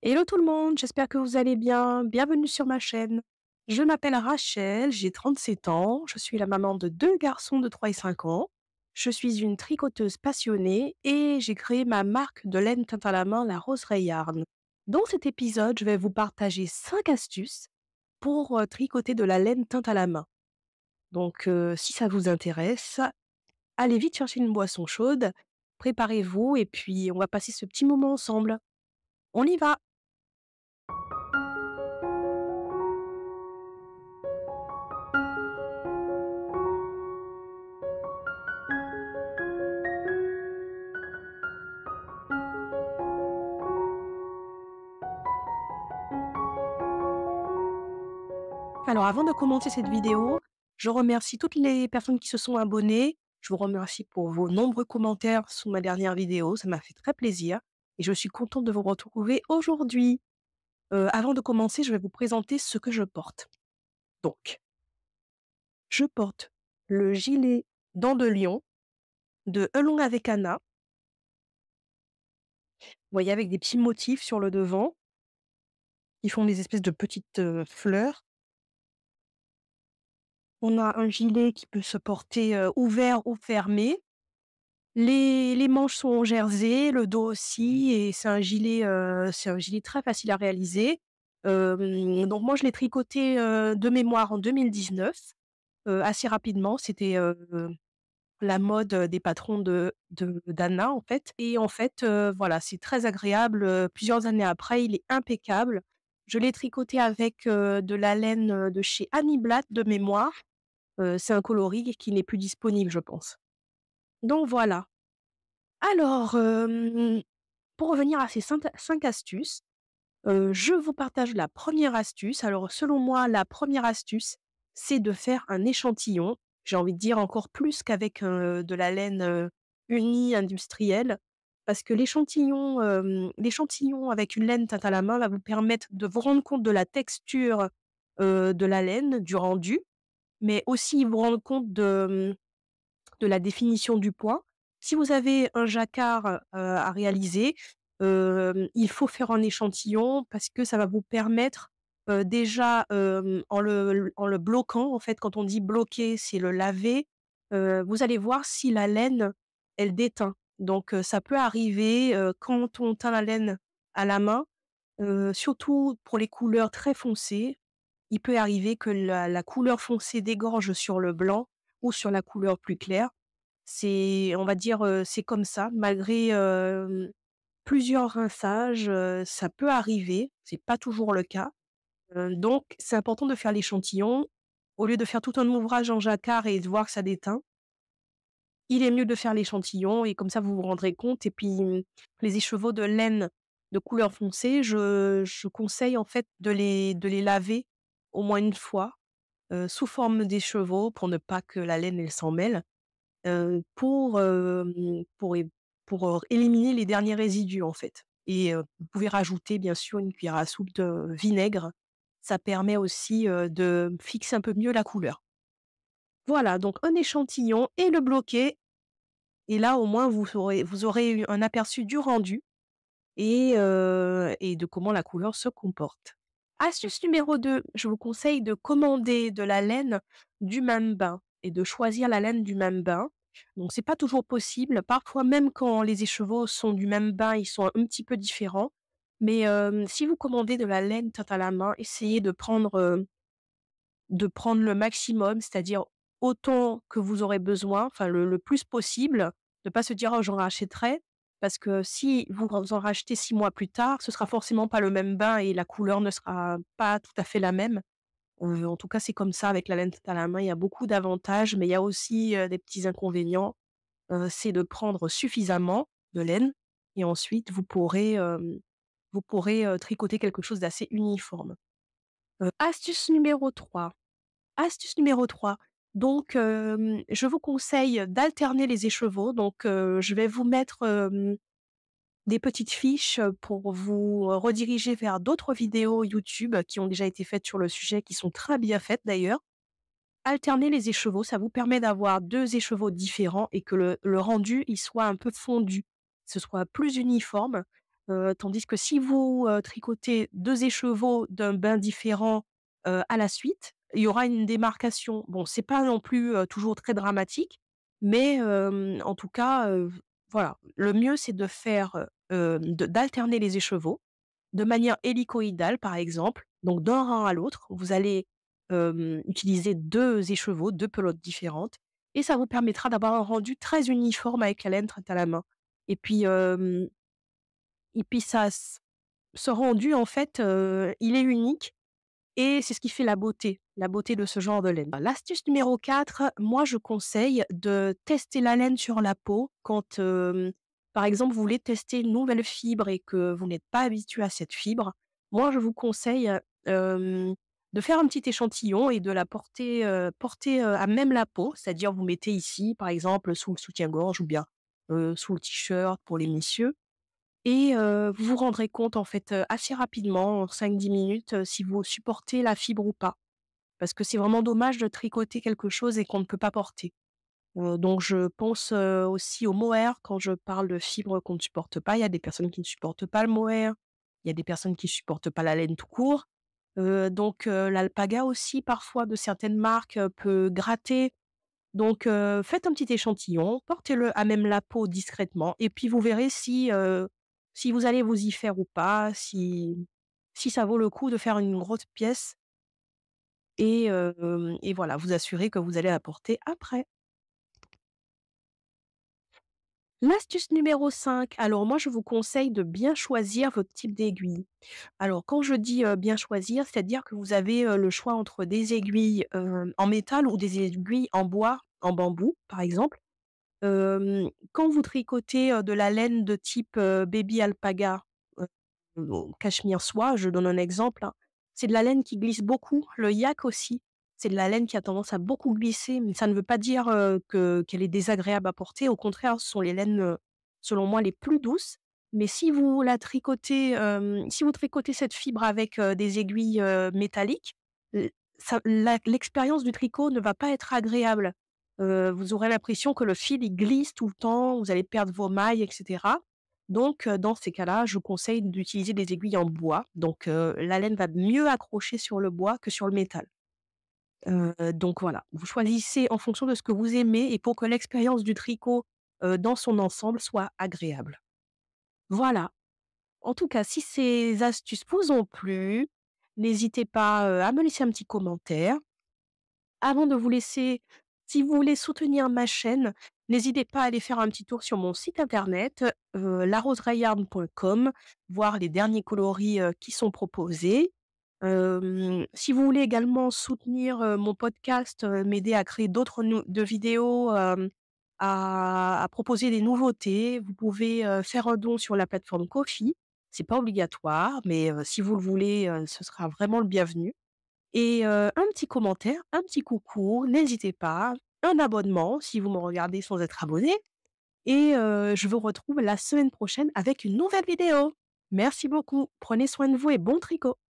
Hello tout le monde, j'espère que vous allez bien. Bienvenue sur ma chaîne. Je m'appelle Rachel, j'ai 37 ans, je suis la maman de deux garçons de 3 et 5 ans. Je suis une tricoteuse passionnée et j'ai créé ma marque de laine teinte à la main, la Rose Yarn. Dans cet épisode, je vais vous partager 5 astuces pour euh, tricoter de la laine teinte à la main. Donc euh, si ça vous intéresse, allez vite chercher une boisson chaude, préparez-vous et puis on va passer ce petit moment ensemble. On y va Alors avant de commencer cette vidéo, je remercie toutes les personnes qui se sont abonnées. Je vous remercie pour vos nombreux commentaires sous ma dernière vidéo. Ça m'a fait très plaisir et je suis contente de vous retrouver aujourd'hui. Euh, avant de commencer, je vais vous présenter ce que je porte. Donc, je porte le gilet dents de lion de avec Anna. Vous voyez, avec des petits motifs sur le devant qui font des espèces de petites euh, fleurs. On a un gilet qui peut se porter ouvert ou fermé. Les, manches sont en jersey, le dos mmh. aussi, et c'est un gilet, c'est un gilet très facile à réaliser. donc moi, je l'ai tricoté de mémoire en 2019, assez rapidement. C'était la mode des patrons d'Anna en fait. Et en fait, voilà, c'est très agréable. Plusieurs années après, il est impeccable. Je l'ai tricoté avec de la laine de chez Annie Blatt de mémoire c'est un coloris qui n'est plus disponible, je pense. Donc voilà. Alors, pour revenir à ces cinq astuces, je vous partage la première astuce. Alors, selon moi, la première astuce, c'est de faire un échantillon. J'ai envie de dire encore plus qu'avec de la laine unie industrielle, parce que l'échantillon, l'échantillon avec une laine teinte à la main va vous permettre de vous rendre compte de la texture de la laine, du rendu, mais aussi vous rendre compte de, la définition du point. Si vous avez un jacquard à réaliser, il faut faire un échantillon parce que ça va vous permettre déjà en, le, en le bloquant, en fait, quand on dit bloquer, c'est le laver, vous allez voir si la laine, elle déteint. Donc ça peut arriver quand on teint la laine à la main, surtout pour les couleurs très foncées, il peut arriver que la, couleur foncée dégorge sur le blanc ou sur la couleur plus claire. C'est, on va dire, euh, c'est comme ça. Malgré euh, plusieurs rinçages, euh, ça peut arriver. C'est pas toujours le cas. donc, c'est important de faire l'échantillon. Au lieu de faire tout un ouvrage en jacquard et de voir que ça déteint, il est mieux de faire l'échantillon et comme ça vous vous rendrez compte. Et puis, hum, les écheveaux de laine de couleur foncée, je, je conseille en fait de les, de les laver au moins une fois sous forme des chevaux, pour ne pas que la laine elle s'en mêle, pour, pour, éliminer les derniers résidus en fait. Et vous pouvez rajouter bien sûr une cuillère à soupe de vinaigre. Ça permet aussi de fixer un peu mieux la couleur. Voilà, donc un échantillon et le bloquer. Et là, au moins, vous aurez, vous aurez un aperçu du rendu et de comment la couleur se comporte. Astuce ah, numéro 2, je vous conseille de commander de la laine du même bain et de choisir la laine du même bain. Donc c'est pas toujours possible. Parfois même quand les écheveaux sont du même bain, ils sont un petit peu différents. Mais si vous commandez de la laine tête à la main, essayez de prendre de prendre le maximum, c'est-à-dire autant que vous aurez besoin, enfin le, plus possible, ne pas se dire oh j'en rachèterai, parce que si vous en rachetez six mois plus tard, ce sera forcément pas le même bain et la couleur ne sera pas tout à fait la même. en tout cas, c'est comme ça avec la laine à la main. Il y a beaucoup d'avantages, mais il y a aussi des petits inconvénients. c'est de prendre suffisamment de laine et ensuite vous pourrez, vous pourrez tricoter quelque chose d'assez uniforme. astuce numéro 3. Astuce numéro 3. Donc, je vous conseille d'alterner les écheveaux. Donc, je vais vous mettre des petites fiches pour vous rediriger vers d'autres vidéos YouTube qui ont déjà été faites sur le sujet, qui sont très bien faites d'ailleurs. Alterner les écheveaux, ça vous permet d'avoir deux écheveaux différents et que le, rendu il soit un peu fondu, ce soit plus uniforme. tandis que si vous tricotez deux écheveaux d'un bain différent à la suite, il y aura une démarcation. Bon, c'est pas non plus toujours très dramatique, mais en tout cas, voilà, le mieux c'est de faire, d'alterner les écheveaux de manière hélicoïdale, par exemple. Donc d'un rang à l'autre, vous allez utiliser deux écheveaux, deux pelotes différentes, et ça vous permettra d'avoir un rendu très uniforme avec la laine à la main. Et puis, et puis ça, ce rendu en fait, il est unique et c'est ce qui fait la beauté, la beauté de ce genre de laine. L'astuce numéro 4, moi je conseille de tester la laine sur la peau quand, par exemple, vous voulez tester une nouvelle fibre et que vous n'êtes pas habitué à cette fibre. Moi je vous conseille de faire un petit échantillon et de la porter, porter à même la peau, c'est-à-dire vous mettez ici, par exemple, sous le soutien-gorge ou bien sous le t-shirt pour les messieurs. Et vous vous rendrez compte en fait assez rapidement, en 5-10 minutes, si vous supportez la fibre ou pas. Parce que c'est vraiment dommage de tricoter quelque chose et qu'on ne peut pas porter. donc je pense aussi au mohair quand je parle de fibres qu'on ne supporte pas. Il y a des personnes qui ne supportent pas le mohair. Il y a des personnes qui ne supportent pas la laine tout court. donc l'alpaga aussi parfois de certaines marques peut gratter. Donc, faites un petit échantillon, portez-le à même la peau discrètement, et puis vous verrez si si vous allez vous y faire ou pas, si, si ça vaut le coup de faire une grosse pièce. Et, et voilà, vous assurez que vous allez apporter après. L'astuce numéro 5. Alors moi, je vous conseille de bien choisir votre type d'aiguille. Alors quand je dis bien choisir, c'est-à-dire que vous avez le choix entre des aiguilles en métal ou des aiguilles en bois, en bambou par exemple quand vous tricotez de la laine de type baby alpaga, cachemire soie, je donne un exemple, hein. c'est de la laine qui glisse beaucoup, le yak aussi. C'est de la laine qui a tendance à beaucoup glisser, mais ça ne veut pas dire qu'elle est désagréable à porter. Au contraire, ce sont les laines, selon moi, les plus douces. Mais si vous la tricotez, si vous tricotez cette fibre avec des aiguilles métalliques, l'expérience du tricot ne va pas être agréable vous aurez l'impression que le fil glisse tout le temps, vous allez perdre vos mailles, etc. Donc, dans ces cas-là, je vous conseille d'utiliser des aiguilles en bois. Donc, la laine va mieux accrocher sur le bois que sur le métal. donc voilà, vous choisissez en fonction de ce que vous aimez et pour que l'expérience du tricot dans son ensemble soit agréable. Voilà. En tout cas, si ces astuces vous ont plu, n'hésitez pas à me laisser un petit commentaire. Avant de vous laisser, si vous voulez soutenir ma chaîne, n'hésitez pas à aller faire un petit tour sur mon site internet, euh, laroserayard.com, voir les derniers coloris euh, qui sont proposés. si vous voulez également soutenir euh, mon podcast, m'aider à créer d'autres vidéos, à, proposer des nouveautés, vous pouvez faire un don sur la plateforme Kofi. C'est pas obligatoire, mais si vous le voulez, ce sera vraiment le bienvenu. Et un petit commentaire, un petit coucou, n'hésitez pas, un abonnement si vous me regardez sans être abonné. Et je vous retrouve la semaine prochaine avec une nouvelle vidéo. Merci beaucoup, prenez soin de vous et bon tricot